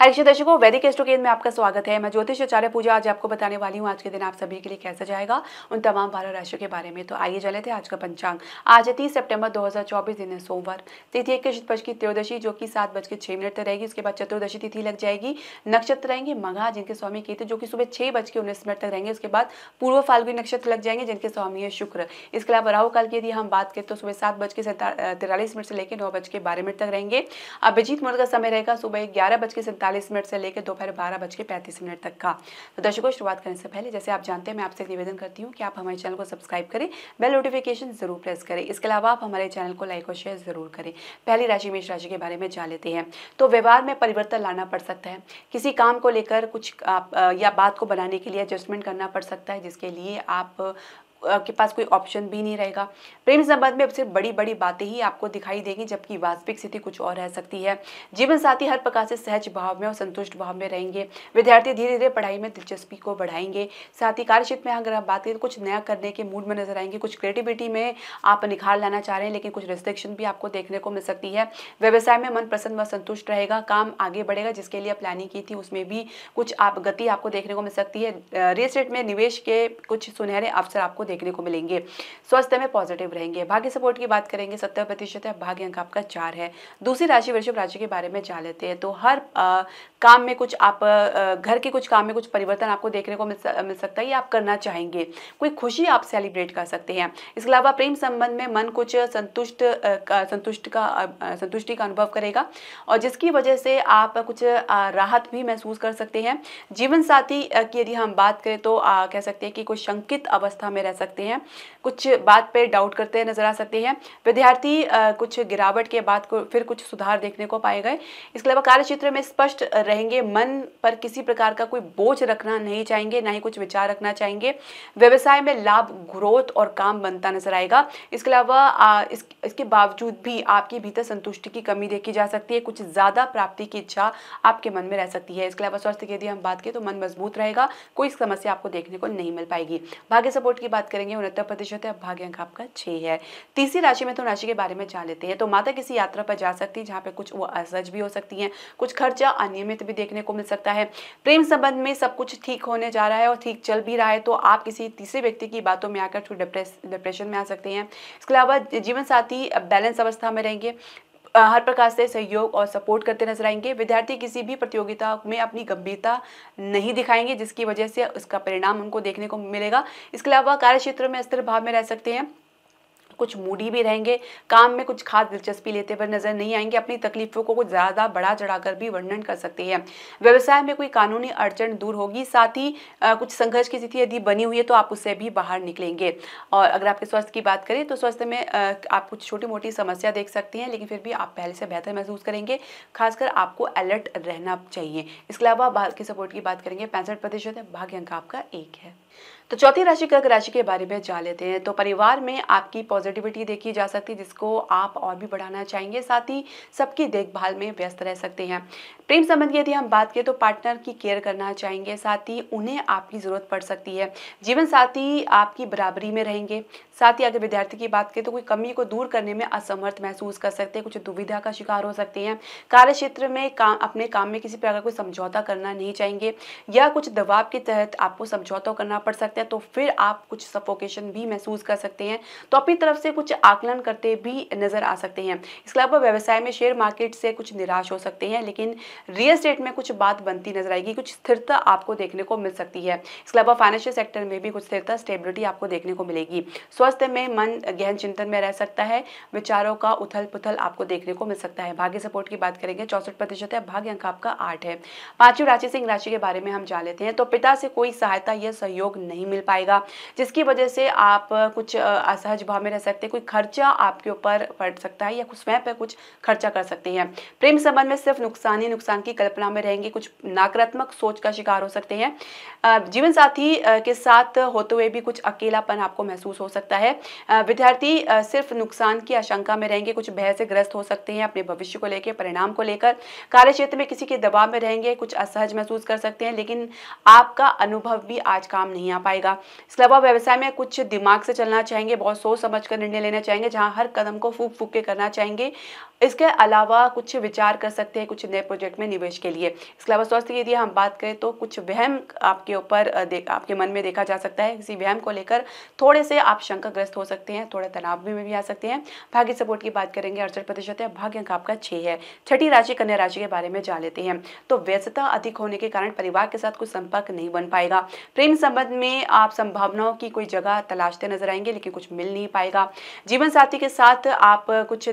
हरिश्चंद दर्शकों वैदिक एस्ट्रो केंद्र में आपका स्वागत है मैं ज्योतिष आचार्य पूजा आज आपको बताने वाली हूँ आज के दिन आप सभी के लिए कैसा जाएगा उन तमाम बारह राशियों के बारे में तो आइए चले थे आज का पंचांग आज है तीस सेप्टेम्बर दो दिन है सोमवार तिथि एक पक्ष की त्रयोदशी जो कि सात बज के छह मिनट तक रहेगी उसके बाद चतुर्दशी तिथि लग जाएगी नक्षत्र रहेंगे मघा जिनके स्वामी केतु जो कि सुबह छह बज के उन्नीस मिनट तक रहेंगे उसके बाद पूर्व फाल्गुनी नक्षत्र लग जाएंगे जिनके स्वामी है शुक्र इसके अलावा राहु काल की यदि हम बात करें तो सुबह सात बज के तिरालीस मिनट से लेकर नौ बज के बारह मिनट तक रहेंगे अभिजीत मुहूर्त का समय रहेगा सुबह ग्यारह बज के पैंतालीस मिनट से लेकर दोपहर बारह बज के पैंतीस मिनट तक का तो दर्शकों शुरुआत करने से पहले जैसे आप जानते हैं मैं आपसे निवेदन करती हूँ कि आप हमारे चैनल को सब्सक्राइब करें बेल नोटिफिकेशन जरूर प्रेस करें इसके अलावा आप हमारे चैनल को लाइक और शेयर जरूर करें पहली राशि मेष राशि के बारे में जान लेते हैं तो व्यवहार में परिवर्तन लाना पड़ सकता है किसी काम को लेकर कुछ या बात को बनाने के लिए एडजस्टमेंट करना पड़ सकता है जिसके लिए आप के पास कोई ऑप्शन भी नहीं रहेगा प्रेम संबंध में अब सिर्फ बड़ी बड़ी बातें ही आपको दिखाई देंगी जबकि वास्तविक स्थिति कुछ और रह सकती है जीवन साथी हर प्रकार से सहज भाव में और संतुष्ट भाव में रहेंगे विद्यार्थी धीरे धीरे पढ़ाई में दिलचस्पी को बढ़ाएंगे साथ ही क्षेत्र में अगर आप बात करें तो कुछ नया करने के मूड में नजर आएंगे कुछ क्रिएटिविटी में आप निखार लाना चाह रहे हैं लेकिन कुछ रिस्ट्रिक्शन भी आपको देखने को मिल सकती है व्यवसाय में मन प्रसन्न व संतुष्ट रहेगा काम आगे बढ़ेगा जिसके लिए प्लानिंग की थी उसमें भी कुछ आप गति आपको देखने को मिल सकती है रियल स्टेट में निवेश के कुछ सुनहरे अवसर आपको देखने को मिलेंगे स्वास्थ्य में पॉजिटिव रहेंगे भाग्य सपोर्ट की बात करेंगे सत्तर प्रतिशत है भाग्य अंक आपका चार है दूसरी राशि वृषभ राशि के बारे में जान लेते हैं तो हर आ, काम में कुछ आप आ, घर के कुछ काम में कुछ परिवर्तन आपको देखने को मिल, मिल सकता है या आप करना चाहेंगे कोई खुशी आप सेलिब्रेट कर सकते हैं इसके अलावा प्रेम संबंध में मन कुछ संतुष्ट संतुष्ट का संतुष्टि का अनुभव करेगा और जिसकी वजह से आप कुछ राहत भी महसूस कर सकते हैं जीवन साथी की यदि हम बात करें तो कह सकते हैं कि कोई शंकित अवस्था में रह सकते हैं कुछ बात पे डाउट करते नजर आ सकते हैं विद्यार्थी कुछ गिरावट के बाद को फिर कुछ सुधार देखने को पाए गए इसके अलावा कार्यक्षेत्र में स्पष्ट रहेंगे मन पर किसी प्रकार का कोई बोझ रखना नहीं चाहेंगे ना ही कुछ विचार रखना चाहेंगे व्यवसाय में लाभ ग्रोथ और काम बनता नजर आएगा इसके अलावा इस, इसके बावजूद भी आपके भीतर संतुष्टि की कमी देखी जा सकती है कुछ ज़्यादा प्राप्ति की इच्छा आपके मन में रह सकती है इसके अलावा स्वास्थ्य की यदि हम बात करें तो मन मजबूत रहेगा कोई समस्या आपको देखने को नहीं मिल पाएगी भाग्य सपोर्ट की बात करेंगे उनहत्तर प्रतिशत है अब भाग्य अंक आपका छः है तीसरी राशि में तो राशि के बारे में जान लेते हैं तो माता किसी यात्रा पर जा सकती है जहाँ पर कुछ वो असहज भी हो सकती हैं कुछ खर्चा अनियमित भी देखने को मिल सकता है प्रेम संबंध में सब कुछ ठीक होने जा रहा है और ठीक चल भी रहा है तो आप किसी तीसरे व्यक्ति की बातों में आकर थोड़ी डिप्रेशन में आ सकते हैं इसके अलावा जीवन साथी बैलेंस अवस्था में रहेंगे हर प्रकार से सहयोग और सपोर्ट करते नजर आएंगे विद्यार्थी किसी भी प्रतियोगिता में अपनी गंभीरता नहीं दिखाएंगे जिसकी वजह से उसका परिणाम उनको देखने को मिलेगा इसके अलावा कार्य क्षेत्र में स्थिर भाव में रह सकते हैं कुछ मूडी भी रहेंगे काम में कुछ खास दिलचस्पी लेते हुए नजर नहीं आएंगे अपनी तकलीफों को कुछ ज़्यादा बढ़ा चढ़ाकर भी वर्णन कर सकते हैं व्यवसाय में कोई कानूनी अड़चन दूर होगी साथ ही कुछ संघर्ष की स्थिति यदि बनी हुई है तो आप उससे भी बाहर निकलेंगे और अगर आपके स्वास्थ्य की बात करें तो स्वास्थ्य में आप कुछ छोटी मोटी समस्या देख सकते हैं लेकिन फिर भी आप पहले से बेहतर महसूस करेंगे खासकर आपको अलर्ट रहना चाहिए इसके अलावा बाल के सपोर्ट की बात करेंगे पैंसठ प्रतिशत भाग्य अंक आपका एक है तो चौथी राशि कर्क राशि के बारे में जान लेते हैं तो परिवार में आपकी पॉजिटिविटी देखी जा सकती है जिसको आप और भी बढ़ाना चाहेंगे साथ ही सबकी देखभाल में व्यस्त रह सकते हैं प्रेम संबंध की यदि हम बात करें तो पार्टनर की केयर करना चाहेंगे साथ ही उन्हें आपकी ज़रूरत पड़ सकती है जीवन साथी आपकी बराबरी में रहेंगे साथ ही अगर विद्यार्थी की बात करें तो कोई कमी को दूर करने में असमर्थ महसूस कर सकते हैं कुछ दुविधा का शिकार हो सकते हैं कार्य क्षेत्र में काम अपने काम में किसी प्रकार कोई समझौता करना नहीं चाहेंगे या कुछ दबाव के तहत आपको समझौता करना पड़ सकता सकता है तो फिर आप कुछ सफोकेशन भी महसूस कर सकते हैं तो अपनी तरफ से कुछ आकलन करते भी नज़र आ सकते हैं इसके अलावा व्यवसाय में शेयर मार्केट से कुछ निराश हो सकते हैं लेकिन रियल स्टेट में कुछ बात बनती नजर आएगी कुछ स्थिरता आपको देखने को मिल सकती है इसके अलावा फाइनेंशियल सेक्टर में भी कुछ स्थिरता स्टेबिलिटी आपको देखने को मिलेगी स्वास्थ्य में मन गहन चिंतन में रह सकता है विचारों का उथल पुथल आपको देखने को मिल सकता है भाग्य सपोर्ट की बात करेंगे चौसठ प्रतिशत है भाग्य अंक आपका आठ है पांचवी राशि सिंह राशि के बारे में हम जान लेते हैं तो पिता से कोई सहायता या सहयोग नहीं मिल पाएगा जिसकी वजह से आप कुछ असहज भाव में रह सकते हैं कोई खर्चा आपके ऊपर पड़ सकता है या कुछ स्वयं पर कुछ खर्चा कर सकते हैं प्रेम संबंध में सिर्फ नुकसान ही नुकसान की कल्पना में रहेंगे कुछ नकारात्मक सोच का शिकार हो सकते हैं जीवन साथी के साथ होते हुए भी कुछ अकेलापन आपको महसूस हो सकता है विद्यार्थी सिर्फ नुकसान की आशंका में रहेंगे कुछ भय से ग्रस्त हो सकते हैं अपने भविष्य को लेकर परिणाम को लेकर कार्य क्षेत्र में किसी के दबाव में रहेंगे कुछ असहज महसूस कर सकते हैं लेकिन आपका अनुभव भी आज काम नहीं आ पाएगा पाएगा इसके अलावा व्यवसाय में कुछ दिमाग से चलना चाहेंगे बहुत सोच समझ कर निर्णय लेना चाहेंगे जहाँ हर कदम को फूक फूक के करना चाहेंगे इसके अलावा कुछ विचार कर सकते हैं कुछ नए प्रोजेक्ट में निवेश के लिए इसके अलावा स्वास्थ्य की यदि हम बात करें तो कुछ वहम आपके ऊपर आपके मन में देखा जा सकता है किसी वहम को लेकर थोड़े से आप शंकाग्रस्त हो सकते हैं थोड़े तनाव में भी आ सकते हैं भाग्य सपोर्ट की बात करेंगे अड़सठ प्रतिशत है भाग्य अंक आपका छः है छठी राशि कन्या राशि के बारे में जान लेते हैं तो व्यस्तता अधिक होने के कारण परिवार के साथ कुछ संपर्क नहीं बन पाएगा प्रेम संबंध में आप संभावनाओं की कोई जगह तलाशते नजर आएंगे लेकिन कुछ मिल नहीं पाएगा जीवन साथी के साथ आप कुछ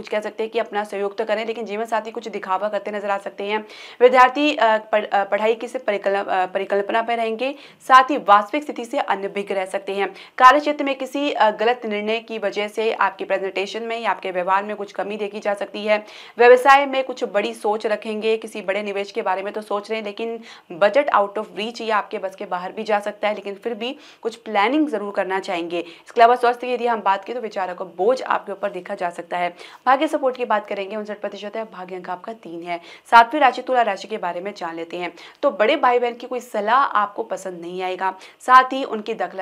कुछ कह सकते हैं कि अपना सहयोग तो करें लेकिन जीवन साथी कुछ दिखावा करते नजर आ सकते हैं विद्यार्थी पढ़ाई की सिर्फ परिकल्पना पर रहेंगे साथ ही वास्तविक स्थिति से अनभिज्ञ रह सकते हैं कार्य क्षेत्र में किसी गलत निर्णय की वजह से आपकी प्रेजेंटेशन में या आपके व्यवहार में कुछ कमी देखी जा सकती है व्यवसाय में कुछ बड़ी सोच रखेंगे किसी बड़े निवेश के बारे में तो सोच रहे हैं लेकिन बजट आउट ऑफ रीच या आपके बस के बाहर भी जा सकता है लेकिन फिर भी कुछ प्लानिंग जरूर करना चाहेंगे इसके अलावा स्वास्थ्य की यदि हम बात करें तो विचारों का बोझ आपके ऊपर देखा जा सकता है भाग्य सपोर्ट की बात करेंगे उनसठ प्रतिशत है भाग्य अंक आपका तीन है सातवीं राशि तुला राशि के बारे में जान लेते हैं तो बड़े भाई बहन की कोई सलाह आपको पसंद नहीं आएगा साथ ही उनकी दखल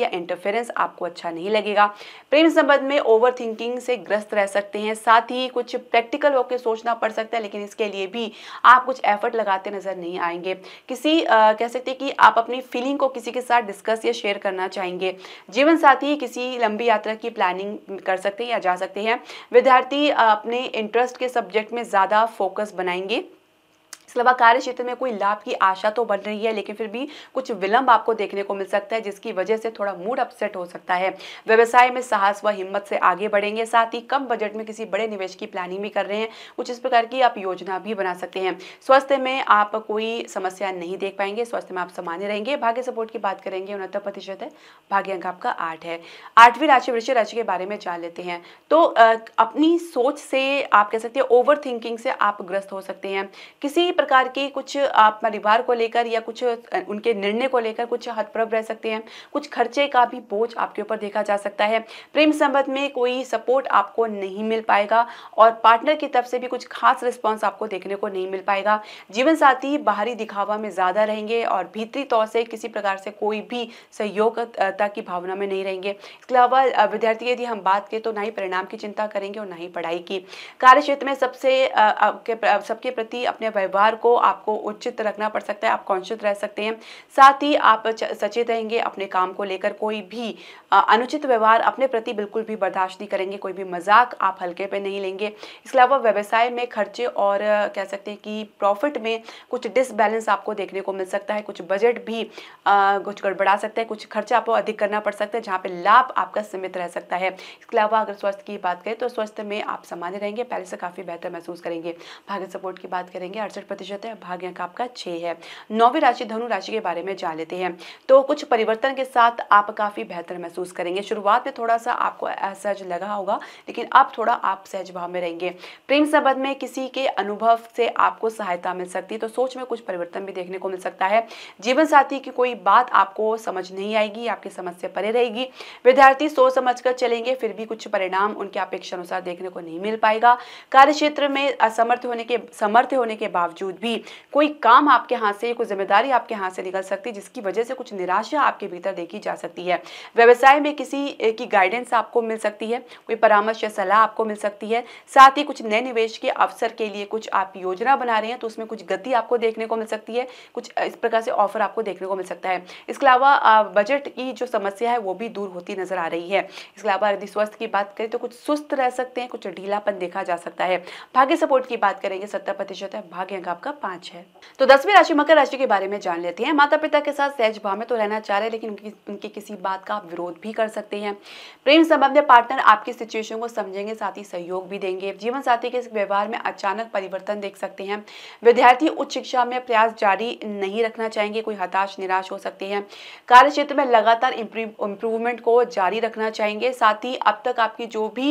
या इंटरफेरेंस आपको अच्छा नहीं लगेगा प्रेम संबंध में ओवर से ग्रस्त रह सकते हैं साथ ही कुछ प्रैक्टिकल होकर सोचना पड़ सकता है लेकिन इसके लिए भी आप कुछ एफर्ट लगाते नजर नहीं आएंगे किसी आ, कह सकते हैं कि आप अपनी फीलिंग को किसी के साथ डिस्कस या शेयर करना चाहेंगे जीवन साथी किसी लंबी यात्रा की प्लानिंग कर सकते हैं या जा सकते हैं विद्यार्थी विद्यार्थी अपने इंटरेस्ट के सब्जेक्ट में ज़्यादा फोकस बनाएंगे इसके अलावा कार्य क्षेत्र में कोई लाभ की आशा तो बन रही है लेकिन फिर भी कुछ विलंब आपको देखने को मिल सकता है जिसकी वजह से थोड़ा मूड अपसेट हो सकता है व्यवसाय में साहस व हिम्मत से आगे बढ़ेंगे साथ ही कम बजट में किसी बड़े निवेश की प्लानिंग भी कर रहे हैं कुछ इस प्रकार की आप योजना भी बना सकते हैं स्वास्थ्य में आप कोई समस्या नहीं देख पाएंगे स्वास्थ्य में आप सामान्य रहेंगे भाग्य सपोर्ट की बात करेंगे उनहत्तर प्रतिशत है भाग्य अंक आपका आठ है आठवीं राशि वृक्ष राशि के बारे में जान लेते हैं तो अपनी सोच से आप कह सकते हैं ओवर थिंकिंग से आप ग्रस्त हो सकते हैं किसी प्रकार की कुछ आप परिवार को लेकर या कुछ उनके निर्णय को लेकर कुछ हतप्रभ रह सकते हैं कुछ खर्चे का भी बोझ आपके ऊपर देखा जा सकता है प्रेम संबंध में कोई सपोर्ट आपको नहीं मिल पाएगा और पार्टनर की तरफ से भी कुछ खास रिस्पॉन्स आपको देखने को नहीं मिल पाएगा जीवन साथी बाहरी दिखावा में ज़्यादा रहेंगे और भीतरी तौर से किसी प्रकार से कोई भी सहयोगता की भावना में नहीं रहेंगे इसके अलावा विद्यार्थी यदि हम बात करें तो ना ही परिणाम की चिंता करेंगे और ना ही पढ़ाई की कार्य क्षेत्र में सबसे सबके प्रति अपने व्यवहार को आपको उचित रखना पड़ सकता है आप कॉन्शियस रह सकते हैं साथ ही आप सचेत रहेंगे अपने काम को लेकर कोई भी अनुचित व्यवहार अपने प्रति बिल्कुल भी बर्दाश्त नहीं करेंगे कोई भी मजाक आप हल्के पे नहीं लेंगे इसके अलावा व्यवसाय में खर्चे और कह सकते हैं कि प्रॉफिट में कुछ डिसबैलेंस आपको देखने को मिल सकता है कुछ बजट भी कुछ गड़बड़ा सकता है कुछ खर्चा आपको अधिक करना पड़ सकता है जहाँ पर लाभ आपका सीमित रह सकता है इसके अलावा अगर स्वास्थ्य की बात करें तो स्वास्थ्य में आप सामान्य रहेंगे पहले से काफ़ी बेहतर महसूस करेंगे भाग्य सपोर्ट की बात करेंगे अड़सठ प्रतिशत है भाग्य अंक आपका छः है नौवीं राशि धनु राशि के बारे में जान लेते हैं तो कुछ परिवर्तन के साथ आप काफ़ी बेहतर महसूस करेंगे शुरुआत में थोड़ा सा आपको असहज लगा होगा लेकिन अब थोड़ा आप सहज भाव में रहेंगे प्रेम संबंध में किसी के अनुभव से आपको सहायता मिल सकती है तो सोच में कुछ परिवर्तन भी देखने को मिल सकता है जीवन साथी की कोई बात आपको समझ नहीं आएगी आपकी समस्या परे रहेगी विद्यार्थी सोच समझ चलेंगे फिर भी कुछ परिणाम उनके अपेक्षा अनुसार देखने को नहीं मिल पाएगा कार्य क्षेत्र में असमर्थ होने के समर्थ होने के बावजूद बावजूद भी कोई काम आपके हाथ से कोई जिम्मेदारी आपके हाथ से निकल सकती है जिसकी वजह से कुछ निराशा आपके भीतर देखी जा सकती है व्यवसाय में किसी की गाइडेंस आपको मिल सकती है कोई परामर्श या सलाह आपको मिल सकती है साथ ही कुछ नए निवेश के अवसर के लिए कुछ आप योजना बना रहे हैं तो उसमें कुछ गति आपको देखने को मिल सकती है कुछ इस प्रकार से ऑफर आपको देखने को मिल सकता है इसके अलावा बजट की जो समस्या है वो भी दूर होती नजर आ रही है इसके अलावा यदि स्वास्थ्य की बात करें तो कुछ सुस्त रह सकते हैं कुछ ढीलापन देखा जा सकता है भाग्य सपोर्ट की बात करेंगे सत्तर प्रतिशत है भाग्य का आपका पांच है तो दसवीं राशि मकर राशि के बारे में जान लेते हैं माता पिता के साथ सहज भाव में तो रहना चाह रहे लेकिन उनकी उनकी किसी बात का आप विरोध भी कर सकते हैं प्रेम संबंध पार्टनर आपकी सिचुएशन को समझेंगे साथ ही सहयोग भी देंगे जीवन साथी के व्यवहार में अचानक परिवर्तन देख सकते हैं विद्यार्थी उच्च शिक्षा में प्रयास जारी नहीं रखना चाहेंगे कोई हताश निराश हो सकते हैं कार्य क्षेत्र में लगातार इंप्रूवमेंट को जारी रखना चाहेंगे साथ ही अब तक आपकी जो भी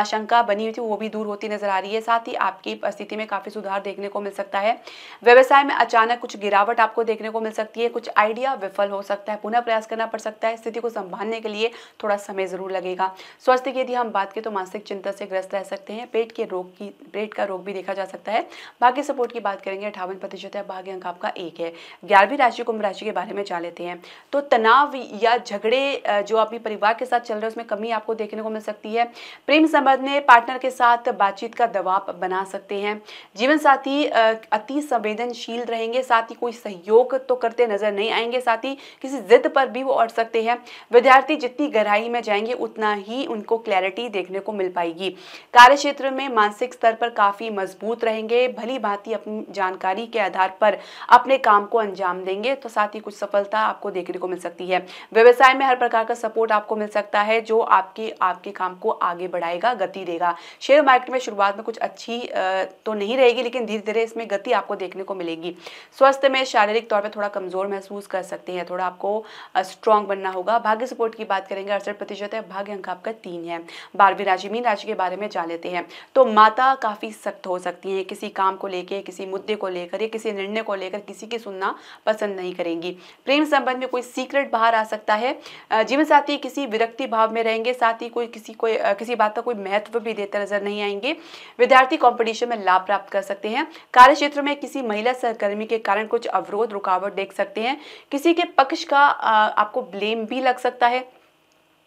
आशंका बनी हुई थी वो भी दूर होती नजर आ रही है साथ ही आपकी परिस्थिति में काफी सुधार देखने को मिल सकता है सकता है व्यवसाय में अचानक कुछ गिरावट आपको देखने को मिल सकती है कुछ आइडिया विफल हो सकता है पुनः प्रयास करना पड़ सकता है स्थिति को संभालने के लिए थोड़ा समय जरूर लगेगा स्वास्थ्य की यदि हम बात करें तो मानसिक चिंता से ग्रस्त रह सकते हैं पेट के रोग की पेट का रोग भी देखा जा सकता है भाग्य सपोर्ट की बात करेंगे अठावन प्रतिशत है भाग्य अंक आपका एक है ग्यारहवीं राशि कुंभ राशि के बारे में जान लेते हैं तो तनाव या झगड़े जो अपने परिवार के साथ चल रहे हैं उसमें कमी आपको देखने को मिल सकती है प्रेम संबंध में पार्टनर के साथ बातचीत का दबाव बना सकते हैं जीवन साथी अति संवेदनशील रहेंगे साथ ही कोई सहयोग तो करते नजर नहीं आएंगे साथ ही किसी जिद पर भी वो अड़ सकते हैं विद्यार्थी जितनी गहराई में जाएंगे उतना ही उनको क्लैरिटी देखने को मिल पाएगी कार्य क्षेत्र में मानसिक स्तर पर काफी मजबूत रहेंगे भली भांति अपनी जानकारी के आधार पर अपने काम को अंजाम देंगे तो साथ ही कुछ सफलता आपको देखने को मिल सकती है व्यवसाय में हर प्रकार का सपोर्ट आपको मिल सकता है जो आपके आपके काम को आगे बढ़ाएगा गति देगा शेयर मार्केट में शुरुआत में कुछ अच्छी तो नहीं रहेगी लेकिन धीरे धीरे इसमें गति प्रगति आपको देखने को मिलेगी स्वास्थ्य में शारीरिक तौर पर थोड़ा कमज़ोर महसूस कर सकते हैं थोड़ा आपको स्ट्रांग बनना होगा भाग्य सपोर्ट की बात करेंगे अड़सठ प्रतिशत है भाग्य अंक आपका तीन है बारहवीं राशि मीन राशि के बारे में जान लेते हैं तो माता काफ़ी सख्त हो सकती है किसी काम को लेकर किसी मुद्दे को लेकर या किसी निर्णय को लेकर किसी की सुनना पसंद नहीं करेंगी प्रेम संबंध में कोई सीक्रेट बाहर आ सकता है जीवन साथी किसी विरक्ति भाव में रहेंगे साथ ही कोई किसी को किसी बात का कोई महत्व भी देते नजर नहीं आएंगे विद्यार्थी कंपटीशन में लाभ प्राप्त कर सकते हैं कार्य क्षेत्र में किसी महिला सहकर्मी के कारण कुछ अवरोध रुकावट देख सकते हैं किसी के पक्ष का आपको ब्लेम भी लग सकता है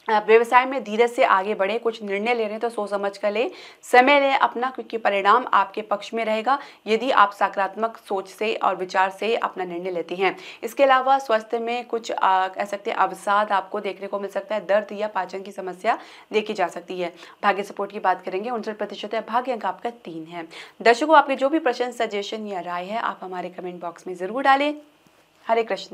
व्यवसाय में धीरे से आगे बढ़ें कुछ निर्णय ले रहे हैं तो सोच समझ कर लें समय लें अपना क्योंकि परिणाम आपके पक्ष में रहेगा यदि आप सकारात्मक सोच से और विचार से अपना निर्णय लेती हैं इसके अलावा स्वास्थ्य में कुछ कह सकते हैं अवसाद आपको देखने को मिल सकता है दर्द या पाचन की समस्या देखी जा सकती है भाग्य सपोर्ट की बात करेंगे उनसठ प्रतिशत है भाग्य अंक आपका तीन है दर्शकों आपके जो भी प्रश्न सजेशन या राय है आप हमारे कमेंट बॉक्स में ज़रूर डालें हरे कृष्ण